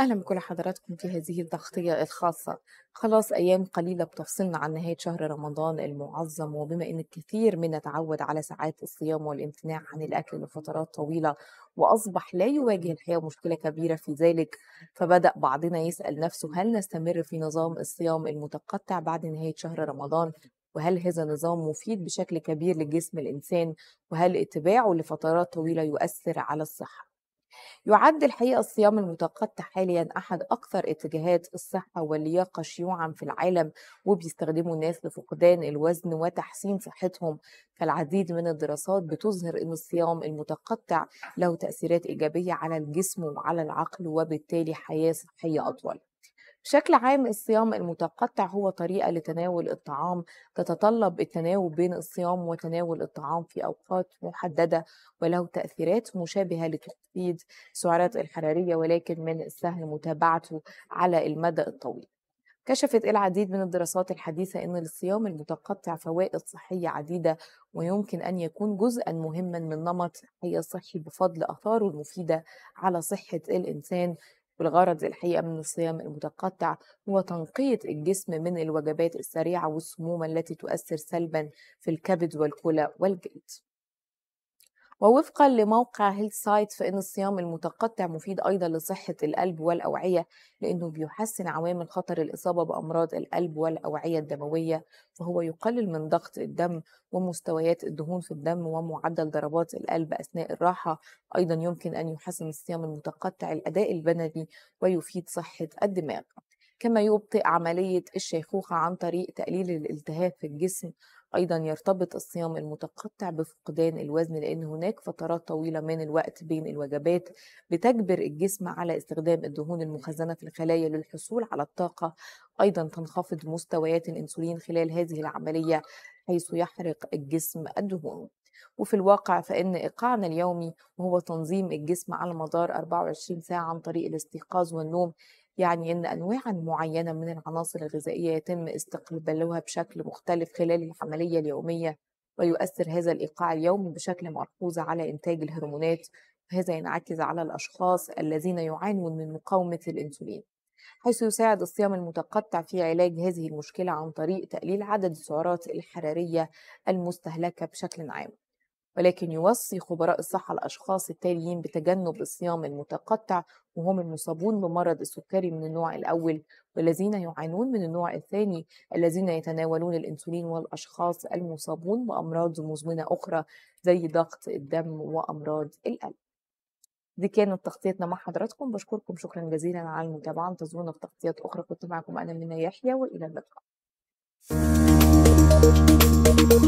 أهلا بكل حضراتكم في هذه التغطية الخاصة خلاص أيام قليلة بتفصلنا عن نهاية شهر رمضان المعظم وبما أن الكثير منا تعود على ساعات الصيام والامتناع عن الأكل لفترات طويلة وأصبح لا يواجه الحياة مشكلة كبيرة في ذلك فبدأ بعضنا يسأل نفسه هل نستمر في نظام الصيام المتقطع بعد نهاية شهر رمضان وهل هذا النظام مفيد بشكل كبير لجسم الإنسان وهل اتباعه لفترات طويلة يؤثر على الصحة يعد الحقيقة الصيام المتقطع حاليا أحد أكثر اتجاهات الصحة واللياقة شيوعا في العالم وبيستخدمه الناس لفقدان الوزن وتحسين صحتهم فالعديد من الدراسات بتظهر أن الصيام المتقطع له تأثيرات إيجابية على الجسم وعلى العقل وبالتالي حياة صحية أطول بشكل عام الصيام المتقطع هو طريقة لتناول الطعام تتطلب التناوب بين الصيام وتناول الطعام في أوقات محددة وله تأثيرات مشابهة لتخفيض السعرات الحرارية ولكن من السهل متابعته على المدى الطويل كشفت العديد من الدراسات الحديثة أن الصيام المتقطع فوائد صحية عديدة ويمكن أن يكون جزءا مهما من نمط حياة صحي بفضل آثاره المفيدة على صحة الإنسان والغرض الحقيقة من الصيام المتقطع هو تنقية الجسم من الوجبات السريعة والسموم التي تؤثر سلبا في الكبد والكلى والجلد ووفقا لموقع هيلث سايت فإن الصيام المتقطع مفيد أيضا لصحة القلب والأوعية لأنه بيحسن عوامل خطر الإصابة بأمراض القلب والأوعية الدموية فهو يقلل من ضغط الدم ومستويات الدهون في الدم ومعدل ضربات القلب أثناء الراحة أيضا يمكن أن يحسن الصيام المتقطع الأداء البدني ويفيد صحة الدماغ كما يبطئ عملية الشيخوخة عن طريق تقليل الالتهاب في الجسم أيضا يرتبط الصيام المتقطع بفقدان الوزن لأن هناك فترات طويلة من الوقت بين الوجبات بتجبر الجسم على استخدام الدهون المخزنة في الخلايا للحصول على الطاقة أيضا تنخفض مستويات الأنسولين خلال هذه العملية حيث يحرق الجسم الدهون وفي الواقع فإن إيقاعنا اليومي وهو تنظيم الجسم على مدار 24 ساعة عن طريق الاستيقاظ والنوم يعني أن أنواعا معينة من العناصر الغذائية يتم استقبالها بشكل مختلف خلال العملية اليومية ويؤثر هذا الإيقاع اليومي بشكل ملحوظ على إنتاج الهرمونات وهذا ينعكس على الأشخاص الذين يعانون من مقاومة الأنسولين حيث يساعد الصيام المتقطع في علاج هذه المشكلة عن طريق تقليل عدد السعرات الحرارية المستهلكة بشكل عام ولكن يوصي خبراء الصحة الأشخاص التاليين بتجنب الصيام المتقطع وهم المصابون بمرض السكري من النوع الأول والذين يعانون من النوع الثاني الذين يتناولون الأنسولين والأشخاص المصابون بأمراض مزمنة أخرى زي ضغط الدم وأمراض القلب دي كانت تغطيتنا مع حضراتكم بشكركم شكرا جزيلا على المتابعة انتظرونا في تغطيات أخرى كنت معكم أنا منى يحيى وإلى اللقاء